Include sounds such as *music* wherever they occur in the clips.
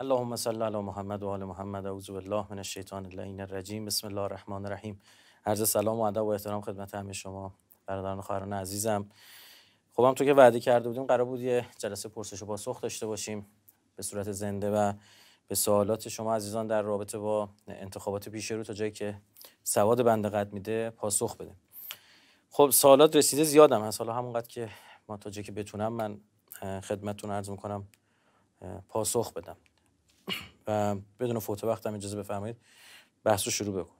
اللهم صل علی محمد و آل محمد اعوذ بالله من الشیطان اللعین الرجیم بسم الله الرحمن الرحیم عرض سلام و ادب و احترام خدمت همه شما برادران و خواهران عزیزم خب هم تو که وعده کرده بودیم قرار بود یه جلسه پرسش و پاسخ داشته باشیم به صورت زنده و به سوالات شما عزیزان در رابطه با انتخابات پیش رو تا جایی که سواد بنده قد میده پاسخ بده خب سوالات رسیده زیادم هست حالا همونقدر که ما تا جایی که بتونم من خدمتتون عرض کنم پاسخ بدم و بدون فوت وقت هم اجازه بفرمایید بحث رو شروع بکن.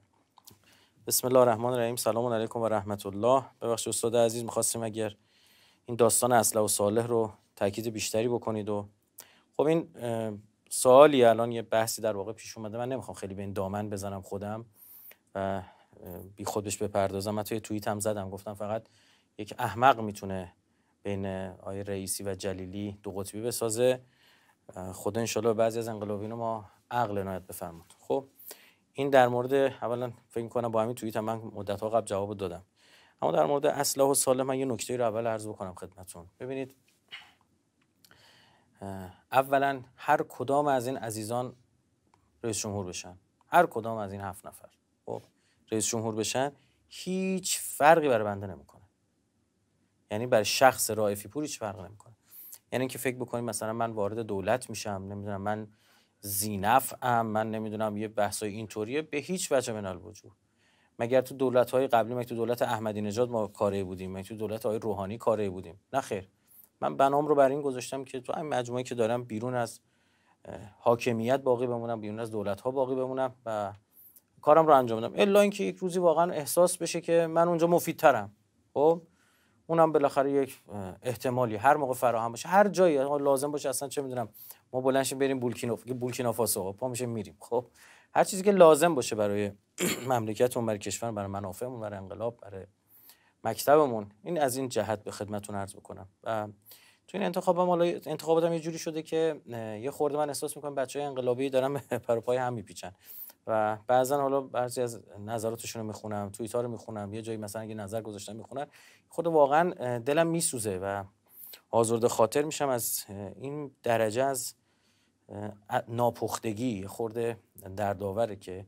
بسم الله الرحمن الرحیم سلام علیکم و رحمت الله ببخشید استاد عزیز میخواستیم اگر این داستان اصله و صالح رو تاکید بیشتری بکنید و خب این سوالی الان یه بحثی در واقع پیش اومده من نمیخوام خیلی به این دامن بزنم خودم و بی خودش بپردازم من توی توییت هم زدم گفتم فقط یک احمق میتونه بین آیه رئیسی و جلیلی دو قطبی بسازه خدا انشالله بعضی از انقلابین ما عقل نایت بفرمود خب این در مورد اولا فکر کنم با همین توییت هم من مدت ها قبل جواب دادم اما در مورد اصلاح و سال من یه نکته رو اول عرض بکنم خدمتون ببینید اولا هر کدام از این عزیزان رئیس جمهور بشن هر کدام از این هفت نفر خب رئیس جمهور بشن هیچ فرقی برای بنده نمیکنه یعنی برای شخص رائفی پور هیچ فرقی نمیکنه یعنی اینکه فکر بکنیم مثلا من وارد دولت میشم نمیدونم من زینفم من نمیدونم یه بحثای اینطوریه به هیچ وجه منال وجود مگر تو دولت های قبلی مگر تو دولت احمدی نژاد ما کاره بودیم مگر تو دولت های روحانی کاره بودیم نه خیر من بنام رو بر این گذاشتم که تو این مجموعه که دارم بیرون از حاکمیت باقی بمونم بیرون از دولت ها باقی بمونم و کارم رو انجام بدم الا اینکه یک روزی واقعا احساس بشه که من اونجا مفیدترم خب اونم بالاخره یک احتمالی هر موقع فراهم باشه هر جایی لازم باشه اصلا چه میدونم ما بلنشیم بریم که بولکینا پا میشه میریم خب هر چیزی که لازم باشه برای *clears throat* مملکتمون برای کشور برای منافعمون برای انقلاب برای مکتبمون این از این جهت به خدمتتون عرض بکنم و تو این انتخابم حالا انتخاباتم یه جوری شده که یه خورده من احساس میکنم بچه های انقلابی دارن *laughs* پای هم میپیچن و بعضا حالا بعضی از نظراتشون رو میخونم توییت ها رو میخونم یه جایی مثلا اگه نظر گذاشتم میخونن خود واقعا دلم میسوزه و آزرده خاطر میشم از این درجه از ناپختگی خورده دردآوره که